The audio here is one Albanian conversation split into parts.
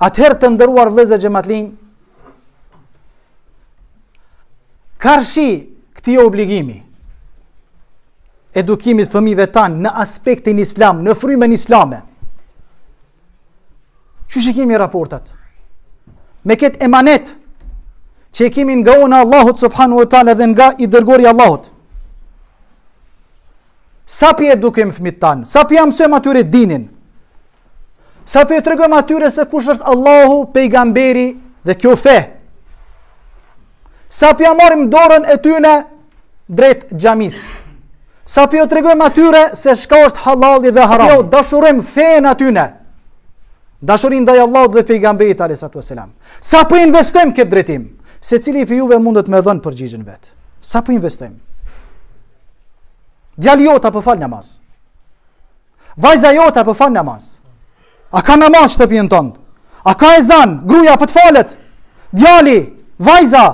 Atëherë të ndëruar vëllezër xhamatlin, karshi këti obligimi edukimit të fëmijëve tan në aspektin islam, në frymën islame. Çu shikimi raportat. Me kët emanet që kemi nga ona Allahu subhanahu wa taala dhe nga i dërgori Allahut. Sa pi edukim fëmit tan, sa pi mësojmë atyre dinin, Sa për e të regojmë atyre se kush është Allahu, pejgamberi dhe kjo fe. Sa për e marim dorën e tyne drejt gjamis. Sa për e të regojmë atyre se shka është halali dhe haram. Jo, Sa për e të dashurim fejnë atyne. Dashurin dhe Allahu dhe pejgamberi të alesatu e selam. Sa për e investim këtë drejtim. Se cili për juve mundet me dhënë për gjigjën vetë. Sa për investim. Djali jota për namaz. Vajza jota për falë namaz. Vajza jota për falë namaz. A ka namaz që të tonë? tëndë? A ka e zanë, gruja për të falet? Djali, vajza?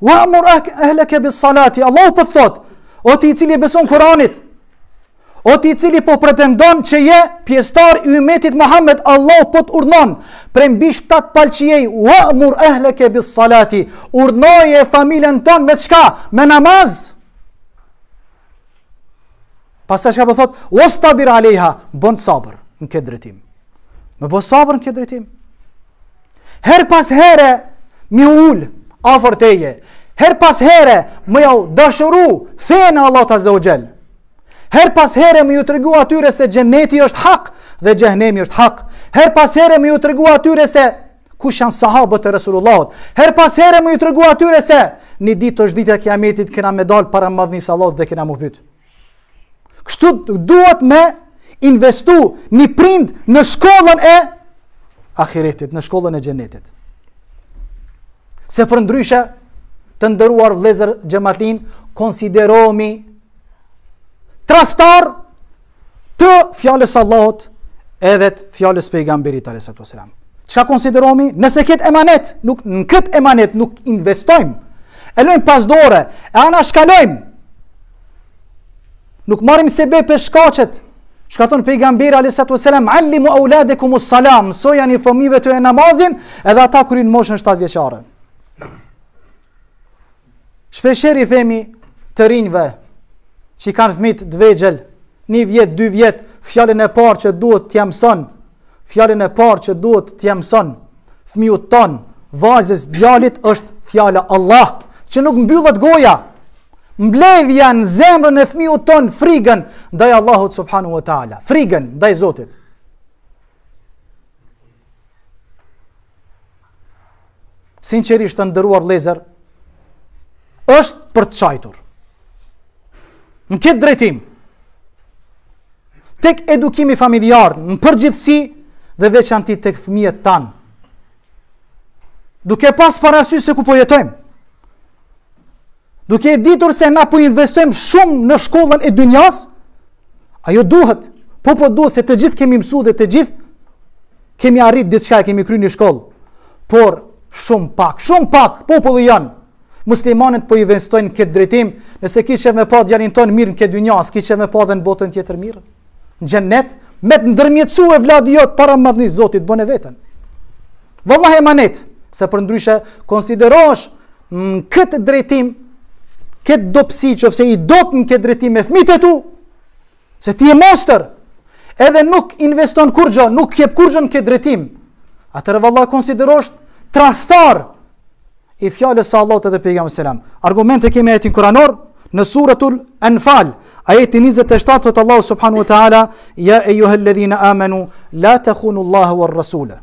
Wa mur e salati, Allah për po të thotë, o ti i cili beson Koranit, o ti i cili po pretendon që je pjestar i umetit Muhammed, Allah për po të urnon, prej mbi shtatë palë që je, wa mur salati, Urnoje familjen familën tonë me të shka, me namazë, Pasta që thot, përthot, o stabir aleha, bënë sabër në këtë dretim. Me bënë sabër në këtë dretim. Her pas here, mi ullë, afër teje. Her pas here, më jau dëshëru, fejnë Allah të gjellë. Her pas here, më ju të regu atyre se gjenneti është hak dhe gjehnemi është hak. Her pas here, më ju të regu atyre se kush janë sahabët e Resulullahot. Her pas here, më ju të regu atyre se një ditë është ditë e kiametit këna me dalë para madhë një salat dhe këna mu Kështu duhet me investu një prind në shkollën e ahiretit, në shkollën e gjenetit. Se për ndryshe, të ndëruar vlezër gjematin, konsideromi traftar të fjallës Allahot edhe të fjales pejgamberit alesat vësiram. Qa konsideromi? Nëse këtë emanet, nuk, në këtë emanet nuk investojmë, e lojmë pasdore, e anashkalojmë, nuk marim sebe për shkacet, Shka thonë pejgamberi alesat u selam, allimu aulade kumus salam, soja i fëmive të e namazin, edhe ata kërin moshën 7 vjeqare. Shpesheri themi të rinjve, që i kanë fmit dvegjel, një vjet, dy vjet, fjallin e parë që duhet të jemëson, fjallin e parë që duhet të jemëson, fmiut ton, vazës djalit është fjalla Allah, që nuk mbyllët goja, mblevja në zemrën e fmiu ton frigën ndaj Allahut Subhanu wa taala frigën ndaj Zotit sinqerisht të ndëruar lezer, është për të qajtur. Në këtë drejtim, tek edukimi familjarë, në përgjithsi dhe veçantit tek fëmijët tanë. Duke pas parasysë se ku po jetojmë, duke e ditur se na po investojmë shumë në shkollën e dynjas, ajo duhet, po po duhet se të gjithë kemi mësu dhe të gjithë kemi arrit dhe e kemi kry një shkollë, por shumë pak, shumë pak, popullu janë, muslimanët po investojnë këtë drejtim, nëse kishe me pa djanin tonë mirë në këtë dynjas, kishe me pa dhe në botën tjetër mirë, në gjennet, me të ndërmjetësu e vladi jotë para madhni zotit, bën e veten. e emanet, se për ndryshe, konsiderosh mm, këtë drejtim, këtë dopsi që fse i dopën këtë drejtim e e tu, se ti e mostër, edhe nuk investon kurgjo, nuk kjep kurgjo në këtë drejtim, atërë valla konsiderosht trahtar i fjallës sa Allah të dhe pejgamë selam. Argumente kemi ajetin kuranor, në suratul enfal, ajetin 27 të Allah subhanu wa ta'ala, ja e juhe lëdhina amenu, la të khunu Allah wa rrasule,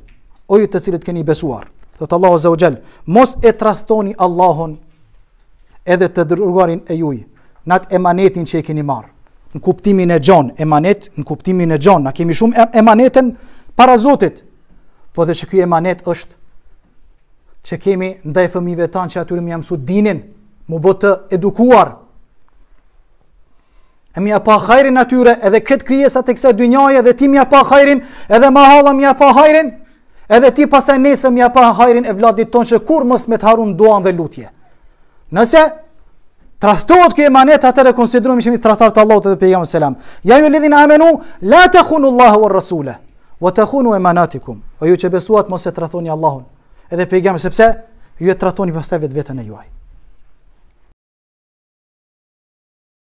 oju të cilët keni besuar, dhe të Allah o zë u gjellë, mos e trahtoni Allahon edhe të dërgarin e juj, në atë emanetin që e keni marë, në kuptimin e gjon, emanet, në kuptimin e gjon, në kemi shumë emanetin para zotit, po dhe që kjo emanet është, që kemi ndaj fëmive tanë që atyre më jam su dinin, mu bë të edukuar, e mi apa hajrin atyre, edhe këtë kryesat e kse dy edhe ti mi apa hajrin, edhe ma halë mi apa hajrin, edhe ti pasaj nese mi apa hajrin e vladit tonë që kur mësë me të harun doan dhe lutje. Nëse traftohet kjo emanet atë e që ishim traftar të Allahut dhe pejgamberit selam. Ja ju lidhin amenu la takhunu Allahu wa rasule wa takhunu emanatikum. O ju që besuat mos e traftoni Allahun edhe pejgamberin sepse ju e traftoni pastaj vetveten e juaj.